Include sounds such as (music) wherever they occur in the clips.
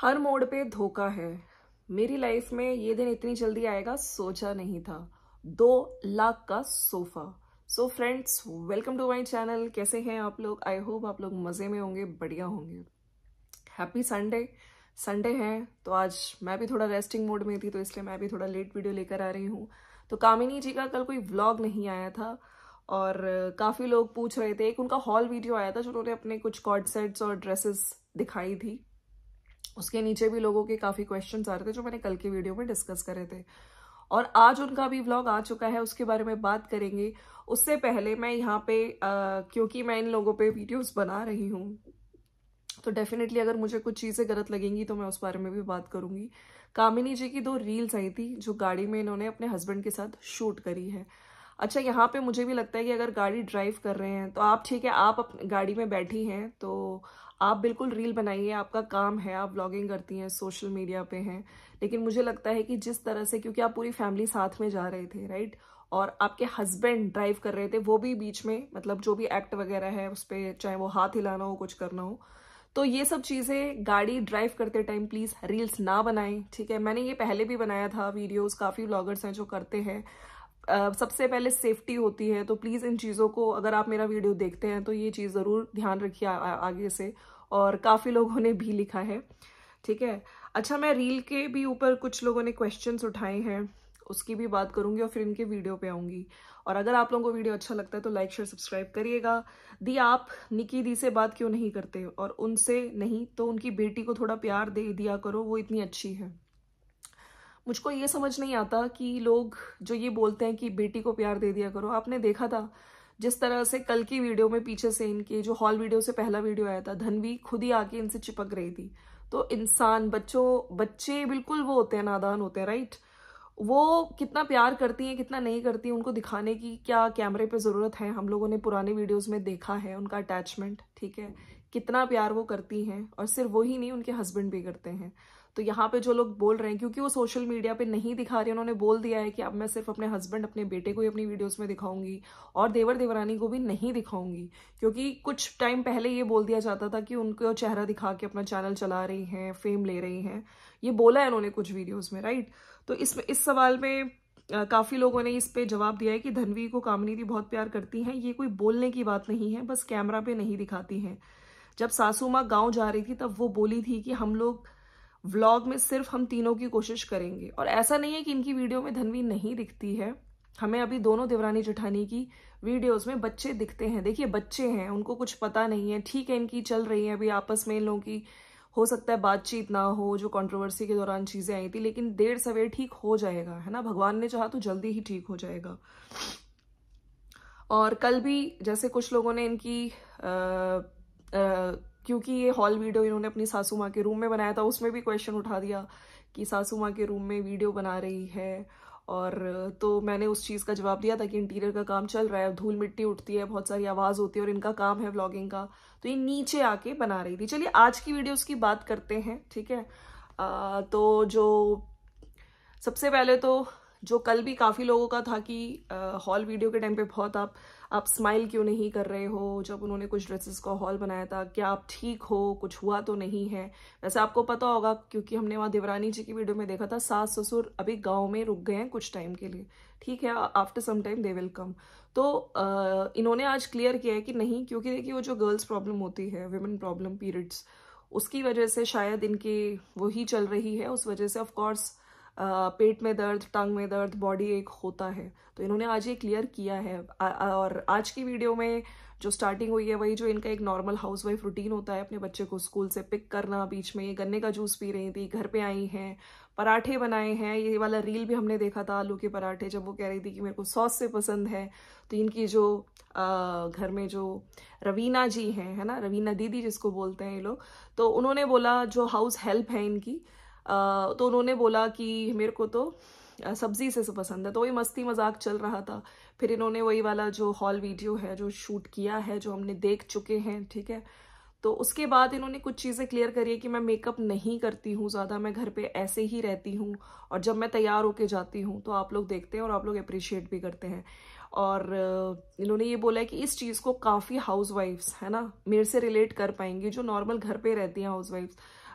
हर मोड़ पे धोखा है मेरी लाइफ में ये दिन इतनी जल्दी आएगा सोचा नहीं था दो लाख का sofa so friends welcome to my channel कैसे हैं आप लोग आई होप आप लोग मज़े में होंगे बढ़िया होंगे हैप्पी संडे संडे है तो आज मैं भी थोड़ा रेस्टिंग मोड में थी तो इसलिए मैं भी थोड़ा लेट वीडियो लेकर आ रही हूँ तो कामिनी जी का कल कोई व्लॉग नहीं आया था और काफ़ी लोग पूछ रहे थे एक उनका हॉल वीडियो आया था जिन्होंने अपने कुछ कॉर्ड सेट्स और ड्रेसेस दिखाई थी उसके नीचे भी लोगों के काफ़ी क्वेश्चन आ रहे थे जो मैंने कल की वीडियो में डिस्कस करे थे और आज उनका भी व्लॉग आ चुका है उसके बारे में बात करेंगे उससे पहले मैं यहाँ पे आ, क्योंकि मैं इन लोगों पे वीडियोस बना रही हूँ तो डेफिनेटली अगर मुझे कुछ चीज़ें गलत लगेंगी तो मैं उस बारे में भी बात करूँगी कामिनी जी की दो रील्स आई थी जो गाड़ी में इन्होंने अपने हस्बैंड के साथ शूट करी है अच्छा यहाँ पे मुझे भी लगता है कि अगर गाड़ी ड्राइव कर रहे हैं तो आप ठीक है आप गाड़ी में बैठी हैं तो आप बिल्कुल रील बनाइए आपका काम है आप ब्लॉगिंग करती हैं सोशल मीडिया पे हैं लेकिन मुझे लगता है कि जिस तरह से क्योंकि आप पूरी फैमिली साथ में जा रहे थे राइट और आपके हस्बैंड ड्राइव कर रहे थे वो भी बीच में मतलब जो भी एक्ट वगैरह है उस पर चाहे वो हाथ हिलाना हो कुछ करना हो तो ये सब चीज़ें गाड़ी ड्राइव करते टाइम प्लीज़ रील्स ना बनाएं ठीक है मैंने ये पहले भी बनाया था वीडियोस काफ़ी ब्लॉगर्स हैं जो करते हैं Uh, सबसे पहले सेफ्टी होती है तो प्लीज़ इन चीज़ों को अगर आप मेरा वीडियो देखते हैं तो ये चीज़ ज़रूर ध्यान रखिए आगे से और काफ़ी लोगों ने भी लिखा है ठीक है अच्छा मैं रील के भी ऊपर कुछ लोगों ने क्वेश्चंस उठाए हैं उसकी भी बात करूंगी और फिर इनके वीडियो पे आऊंगी और अगर आप लोगों को वीडियो अच्छा लगता है तो लाइक शेयर सब्सक्राइब करिएगा दी आप निकी दी से बात क्यों नहीं करते और उनसे नहीं तो उनकी बेटी को थोड़ा प्यार दे दिया करो वो इतनी अच्छी है मुझको ये समझ नहीं आता कि लोग जो ये बोलते हैं कि बेटी को प्यार दे दिया करो आपने देखा था जिस तरह से कल की वीडियो में पीछे से इनके जो हॉल वीडियो से पहला वीडियो आया था धनवी खुद ही आके इनसे चिपक रही थी तो इंसान बच्चों बच्चे बिल्कुल वो होते हैं नादान होते हैं राइट वो कितना प्यार करती हैं कितना नहीं करती उनको दिखाने की क्या कैमरे पे ज़रूरत है हम लोगों ने पुराने वीडियोस में देखा है उनका अटैचमेंट ठीक है कितना प्यार वो करती हैं और सिर्फ वो ही नहीं उनके हस्बैंड भी करते हैं तो यहाँ पे जो लोग बोल रहे हैं क्योंकि वो सोशल मीडिया पे नहीं दिखा रहे उन्होंने बोल दिया है कि अब मैं सिर्फ अपने हस्बैंड अपने बेटे को ही अपनी वीडियोस में दिखाऊंगी और देवर देवरानी को भी नहीं दिखाऊंगी क्योंकि कुछ टाइम पहले ये बोल दिया जाता था कि उनको चेहरा दिखा के अपना चैनल चला रही हैं फेम ले रही हैं ये बोला है उन्होंने कुछ वीडियोज़ में राइट तो इसमें इस सवाल में काफ़ी लोगों ने इस पर जवाब दिया है कि धनवी को कामनी दी बहुत प्यार करती हैं ये कोई बोलने की बात नहीं है बस कैमरा पे नहीं दिखाती हैं जब सासू माँ गाँव जा रही थी तब वो बोली थी कि हम लोग व्लॉग में सिर्फ हम तीनों की कोशिश करेंगे और ऐसा नहीं है कि इनकी वीडियो में धनवी नहीं दिखती है हमें अभी दोनों देवरानी जेठानी की वीडियोस में बच्चे दिखते हैं देखिए बच्चे हैं उनको कुछ पता नहीं है ठीक है इनकी चल रही है अभी आपस में इन लोगों की हो सकता है बातचीत ना हो जो कंट्रोवर्सी के दौरान चीज़ें आई थी लेकिन देर सवेर ठीक हो जाएगा है ना भगवान ने चाहा तो जल्दी ही ठीक हो जाएगा और कल भी जैसे कुछ लोगों ने इनकी आ, आ, क्योंकि ये हॉल वीडियो इन्होंने अपनी सासू माँ के रूम में बनाया था उसमें भी क्वेश्चन उठा दिया कि सासू माँ के रूम में वीडियो बना रही है और तो मैंने उस चीज़ का जवाब दिया था कि इंटीरियर का काम चल रहा है धूल मिट्टी उठती है बहुत सारी आवाज़ होती है और इनका काम है व्लॉगिंग का तो ये नीचे आके बना रही थी चलिए आज की वीडियो उसकी बात करते हैं ठीक है आ, तो जो सबसे पहले तो जो कल भी काफ़ी लोगों का था कि हॉल वीडियो के टाइम पे बहुत आप आप स्माइल क्यों नहीं कर रहे हो जब उन्होंने कुछ ड्रेसेस को हॉल बनाया था क्या आप ठीक हो कुछ हुआ तो नहीं है वैसे आपको पता होगा क्योंकि हमने वहाँ देवरानी जी की वीडियो में देखा था सास ससुर अभी गाँव में रुक गए हैं कुछ टाइम के लिए ठीक है after some time they will come तो आ, इन्होंने आज क्लियर किया है कि नहीं क्योंकि देखिए वो जो गर्ल्स प्रॉब्लम होती है वेमेन प्रॉब्लम पीरियड्स उसकी वजह से शायद वो वही चल रही है उस वजह से ऑफकोर्स पेट में दर्द टंग में दर्द बॉडी एक होता है तो इन्होंने आज ये क्लियर किया है और आज की वीडियो में जो स्टार्टिंग हुई है वही जो इनका एक नॉर्मल हाउसवाइफ रूटीन होता है अपने बच्चे को स्कूल से पिक करना बीच में ये गन्ने का जूस पी रही थी घर पे आई हैं पराठे बनाए हैं ये वाला रील भी हमने देखा था आलू के पराठे जब वो कह रही थी कि मेरे को सॉस से पसंद है तो इनकी जो आ, घर में जो रवीना जी हैं है ना रवीना दीदी जिसको बोलते हैं ये लोग तो उन्होंने बोला जो हाउस हेल्प है इनकी तो उन्होंने बोला कि मेरे को तो सब्जी से पसंद है तो वही मस्ती मजाक चल रहा था फिर इन्होंने वही वाला जो हॉल वीडियो है जो शूट किया है जो हमने देख चुके हैं ठीक है तो उसके बाद इन्होंने कुछ चीज़ें क्लियर करी है कि मैं मेकअप नहीं करती हूँ ज़्यादा मैं घर पे ऐसे ही रहती हूँ और जब मैं तैयार होके जाती हूँ तो आप लोग देखते हैं और आप लोग अप्रिशिएट भी करते हैं और इन्होंने ये बोला है कि इस चीज़ को काफ़ी हाउसवाइफ्स है ना मेरे से रिलेट कर पाएंगी जो नॉर्मल घर पर रहती हैं हाउस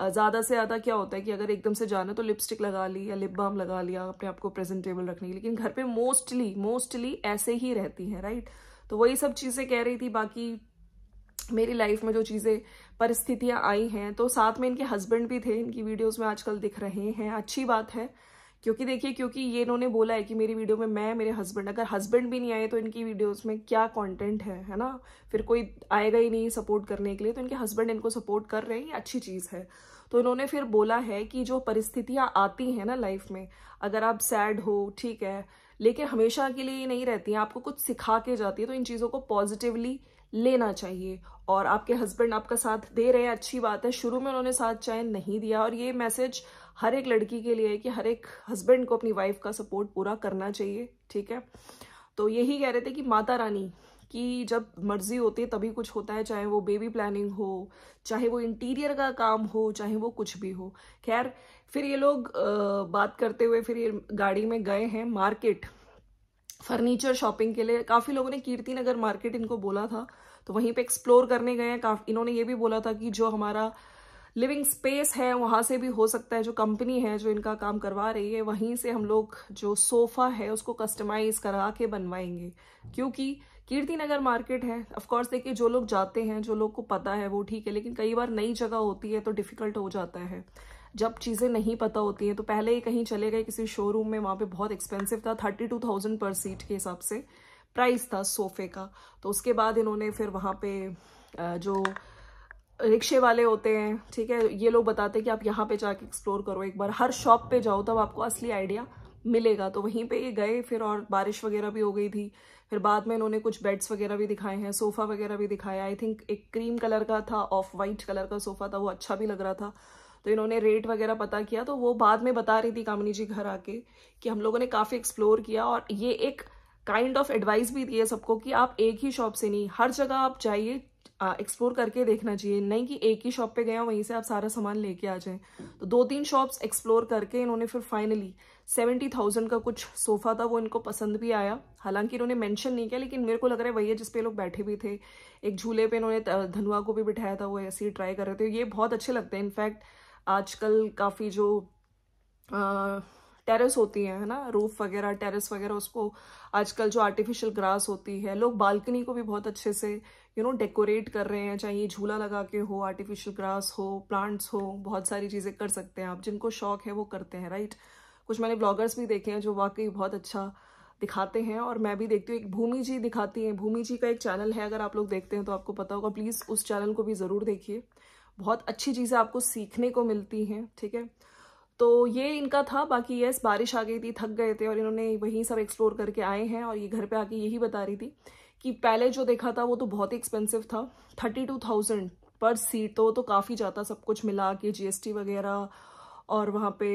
ज़्यादा से ज़्यादा क्या होता है कि अगर एकदम से जाना तो लिपस्टिक लगा ली या लिप बाम लगा लिया अपने आप को प्रेजेंटेबल रखने की लेकिन घर पे मोस्टली मोस्टली ऐसे ही रहती हैं राइट तो वही सब चीज़ें कह रही थी बाकी मेरी लाइफ में जो चीज़ें परिस्थितियाँ आई हैं तो साथ में इनके हस्बैंड भी थे इनकी वीडियोज़ में आजकल दिख रहे हैं अच्छी बात है क्योंकि देखिए क्योंकि ये इन्होंने बोला है कि मेरी वीडियो में मैं मेरे हस्बैंड अगर हस्बैंड भी नहीं आए तो इनकी वीडियोस में क्या कंटेंट है है ना फिर कोई आएगा ही नहीं सपोर्ट करने के लिए तो इनके हस्बैंड इनको सपोर्ट कर रहे हैं ये अच्छी चीज़ है तो इन्होंने फिर बोला है कि जो परिस्थितियाँ आती हैं ना लाइफ में अगर आप सैड हो ठीक है लेकिन हमेशा के लिए ये नहीं रहती हैं आपको कुछ सिखा के जाती है तो इन चीज़ों को पॉजिटिवली लेना चाहिए और आपके हस्बैंड आपका साथ दे रहे हैं अच्छी बात है शुरू में उन्होंने साथ चाहे नहीं दिया और ये मैसेज हर एक लड़की के लिए है कि हर एक हस्बैंड को अपनी वाइफ का सपोर्ट पूरा करना चाहिए ठीक है तो यही कह रहे थे कि माता रानी कि जब मर्जी होती है तभी कुछ होता है चाहे वो बेबी प्लानिंग हो चाहे वो इंटीरियर का काम हो चाहे वो कुछ भी हो खैर फिर ये लोग बात करते हुए फिर ये गाड़ी में गए हैं मार्केट फर्नीचर शॉपिंग के लिए काफ़ी लोगों ने कीर्ति नगर मार्केट इनको बोला था तो वहीं पे एक्सप्लोर करने गए हैं काफी इन्होंने ये भी बोला था कि जो हमारा लिविंग स्पेस है वहाँ से भी हो सकता है जो कंपनी है जो इनका काम करवा रही है वहीं से हम लोग जो सोफ़ा है उसको कस्टमाइज़ करा के बनवाएंगे क्योंकि कीर्ति नगर मार्केट है ऑफकोर्स देखिए जो लोग जाते हैं जो लोग को पता है वो ठीक है लेकिन कई बार नई जगह होती है तो डिफ़िकल्ट हो जाता है जब चीज़ें नहीं पता होती हैं तो पहले ही कहीं चले गए किसी शोरूम में वहाँ पे बहुत एक्सपेंसिव था थर्टी टू थाउजेंड पर सीट के हिसाब से प्राइस था सोफ़े का तो उसके बाद इन्होंने फिर वहाँ पे जो रिक्शे वाले होते हैं ठीक है ये लोग बताते हैं कि आप यहाँ पे जाके एक्सप्लोर करो एक बार हर शॉप पे जाओ तब आपको असली आइडिया मिलेगा तो वहीं पे ये गए फिर और बारिश वगैरह भी हो गई थी फिर बाद में इन्होंने कुछ बेड्स वगैरह भी दिखाए हैं सोफ़ा वगैरह भी दिखाया आई थिंक एक क्रीम कलर का था ऑफ वाइट कलर का सोफ़ा था वो अच्छा भी लग रहा था तो इन्होंने रेट वगैरह पता किया तो वो बाद में बता रही थी कामिनी जी घर आके कि हम लोगों ने काफ़ी एक्सप्लोर किया और ये एक काइंड ऑफ एडवाइस भी दी है सबको कि आप एक ही शॉप से नहीं हर जगह आप जाइए एक्सप्लोर करके देखना चाहिए नहीं कि एक ही शॉप पे गए वहीं से आप सारा सामान लेके आ जाएं तो दो तीन शॉप्स एक्सप्लोर करके इन्होंने फिर फाइनली सेवेंटी थाउजेंड का कुछ सोफ़ा था वो इनको पसंद भी आया हालांकि इन्होंने मेंशन नहीं किया लेकिन मेरे को लग रहा है वही है जिसपे लोग बैठे भी थे एक झूले पे इन्होंने धनुआ को भी बिठाया था वो ऐसे ही ट्राई कर रहे थे ये बहुत अच्छे लगते हैं इनफैक्ट आजकल काफ़ी जो आ, टेरेस होती हैं है ना रूफ वगैरह टेरेस वगैरह उसको आजकल जो आर्टिफिशियल ग्रास होती है लोग बालकनी को भी बहुत अच्छे से यू नो डेकोरेट कर रहे हैं चाहे झूला लगा के हो आर्टिफिशियल ग्रास हो प्लांट्स हो बहुत सारी चीज़ें कर सकते हैं आप जिनको शौक है वो करते हैं राइट कुछ मैंने ब्लॉगर्स भी देखे हैं जो वाकई बहुत अच्छा दिखाते हैं और मैं भी देखती हूँ एक भूमि जी दिखाती हैं भूमि जी का एक चैनल है अगर आप लोग देखते हैं तो आपको पता होगा प्लीज़ उस चैनल को भी ज़रूर देखिए बहुत अच्छी चीज़ें आपको सीखने को मिलती हैं ठीक है तो ये इनका था बाकी यस बारिश आ गई थी थक गए थे और इन्होंने वहीं सब एक्सप्लोर करके आए हैं और ये घर पे आके यही बता रही थी कि पहले जो देखा था वो तो बहुत ही एक्सपेंसिव था थर्टी टू थाउजेंड पर सीट तो तो काफ़ी जाता सब कुछ मिला के जीएसटी वगैरह और वहाँ पे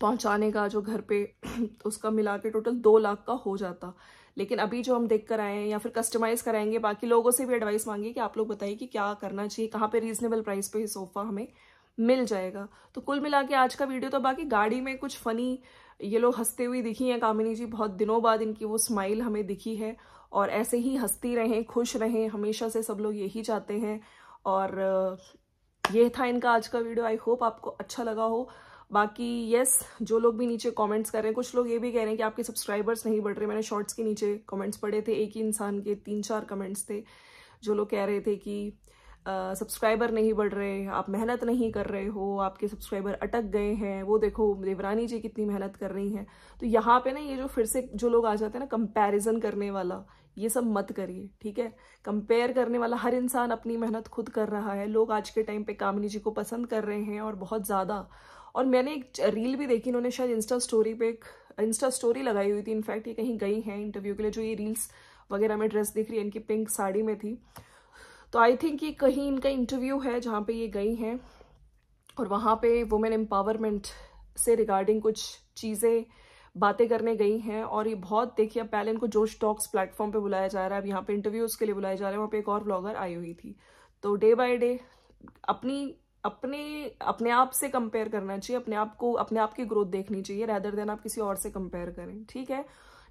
पहुँचाने का जो घर पे (clears throat) उसका मिला के टोटल दो लाख का हो जाता लेकिन अभी जो हम देख कर आए हैं या फिर कस्टमाइज़ कराएंगे बाकी लोगों से भी एडवाइस मांगी कि आप लोग बताइए कि क्या करना चाहिए कहाँ पर रीजनेबल प्राइस पे सोफ़ा हमें मिल जाएगा तो कुल मिला के आज का वीडियो तो बाकी गाड़ी में कुछ फ़नी ये लोग हंसते हुए दिखी हैं कामिनी जी बहुत दिनों बाद इनकी वो स्माइल हमें दिखी है और ऐसे ही हंसती रहें खुश रहें हमेशा से सब लोग यही चाहते हैं और ये था इनका आज का वीडियो आई होप आपको अच्छा लगा हो बाकी यस जो लोग भी नीचे कमेंट्स कर रहे हैं कुछ लोग ये भी कह रहे हैं कि आपके सब्सक्राइबर्स नहीं बढ़ रहे मैंने शॉर्ट्स के नीचे कमेंट्स पढ़े थे एक ही इंसान के तीन चार कमेंट्स थे जो लोग कह रहे थे कि सब्सक्राइबर नहीं बढ़ रहे आप मेहनत नहीं कर रहे हो आपके सब्सक्राइबर अटक गए हैं वो देखो देवरानी जी कितनी मेहनत कर रही हैं तो यहाँ पे ना ये जो फिर से जो लोग आ जाते हैं ना कंपैरिजन करने वाला ये सब मत करिए ठीक है कंपेयर करने वाला हर इंसान अपनी मेहनत खुद कर रहा है लोग आज के टाइम पे कामिनी जी को पसंद कर रहे हैं और बहुत ज़्यादा और मैंने एक रील भी देखी इन्होंने शायद इंस्टा स्टोरी पे एक इंस्टा स्टोरी लगाई हुई थी इनफैक्ट ये कहीं गई हैं इंटरव्यू के लिए जो ये रील्स वगैरह में ड्रेस दिख रही है इनकी पिंक साड़ी में थी तो आई थिंक ये कहीं इनका इंटरव्यू है जहाँ पे ये गई हैं और वहाँ पे वुमेन एम्पावरमेंट से रिगार्डिंग कुछ चीज़ें बातें करने गई हैं और ये बहुत देखिए अब पहले इनको जोश टॉक्स प्लेटफॉर्म पे बुलाया जा रहा है अब यहाँ पे इंटरव्यूज़ के लिए बुलाया जा रहा है वहाँ पे एक और ब्लॉगर आई हुई थी तो डे बाय डे अपनी अपने अपने आप से कंपेयर करना चाहिए अपने आप को अपने आप की ग्रोथ देखनी चाहिए रैदर देन आप किसी और से कंपेयर करें ठीक है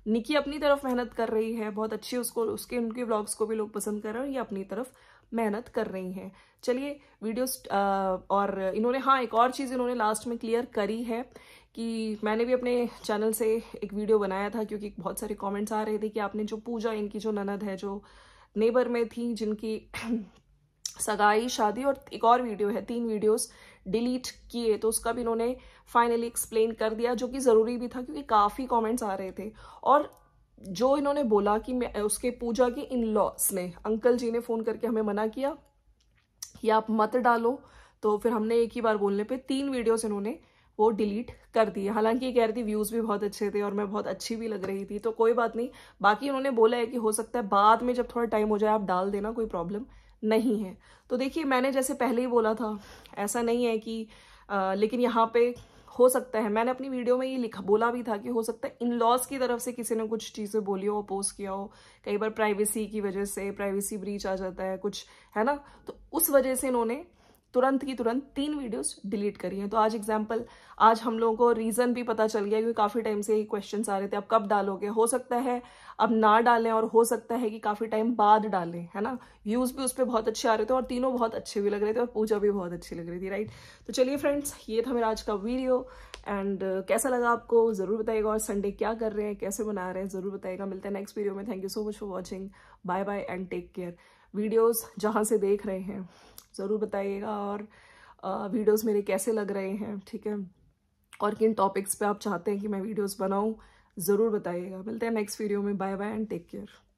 निकी अपनी तरफ मेहनत कर रही है बहुत अच्छी उसको उसके उनके ब्लॉग्स को भी लोग पसंद कर रहे हैं और ये अपनी तरफ मेहनत कर रही हैं चलिए वीडियोस और इन्होंने हाँ एक और चीज़ इन्होंने लास्ट में क्लियर करी है कि मैंने भी अपने चैनल से एक वीडियो बनाया था क्योंकि बहुत सारे कॉमेंट्स आ रहे थे कि आपने जो पूजा इनकी जो ननद है जो नेबर में थी जिनकी सगाई शादी और एक और वीडियो है तीन वीडियोस डिलीट किए तो उसका भी इन्होंने फाइनली एक्सप्लेन कर दिया जो कि ज़रूरी भी था क्योंकि काफ़ी कमेंट्स आ रहे थे और जो इन्होंने बोला कि मैं उसके पूजा के इन लॉस ने अंकल जी ने फ़ोन करके हमें मना किया कि आप मत डालो तो फिर हमने एक ही बार बोलने पर तीन वीडियोज इन्होंने वो डिलीट कर दिए हालांकि ये कह रही थी व्यूज़ भी बहुत अच्छे थे और मैं बहुत अच्छी भी लग रही थी तो कोई बात नहीं बाकी उन्होंने बोला है कि हो सकता है बाद में जब थोड़ा टाइम हो जाए आप डाल देना कोई प्रॉब्लम नहीं है तो देखिए मैंने जैसे पहले ही बोला था ऐसा नहीं है कि आ, लेकिन यहाँ पे हो सकता है मैंने अपनी वीडियो में ये लिखा बोला भी था कि हो सकता है इन लॉज की तरफ से किसी ने कुछ चीज़ें बोली हो अपोज किया हो कई बार प्राइवेसी की वजह से प्राइवेसी ब्रीच आ जाता है कुछ है ना तो उस वजह से इन्होंने तुरंत की तुरंत तीन वीडियोस डिलीट करी हैं तो आज एग्जाम्पल आज हम लोगों को रीज़न भी पता चल गया क्योंकि काफ़ी टाइम से ही क्वेश्चंस आ रहे थे अब कब डालोगे हो सकता है अब ना डालें और हो सकता है कि काफ़ी टाइम बाद डालें है ना व्यूज़ भी उस पर बहुत अच्छे आ रहे थे और तीनों बहुत अच्छे भी लग रहे थे और पूजा भी बहुत अच्छी लग रही थी राइट तो चलिए फ्रेंड्स ये था मेरा आज का वीडियो एंड uh, कैसा लगा आपको ज़रूर बताएगा और संडे क्या कर रहे हैं कैसे बना रहे हैं ज़रूर बताएगा मिलते हैं नेक्स्ट वीडियो में thank you so much for watching bye bye and take care videos जहाँ से देख रहे हैं ज़रूर बताइएगा और वीडियोस मेरे कैसे लग रहे हैं ठीक है और किन टॉपिक्स पे आप चाहते हैं कि मैं वीडियोस बनाऊं ज़रूर बताइएगा मिलते हैं नेक्स्ट वीडियो में bye bye and take care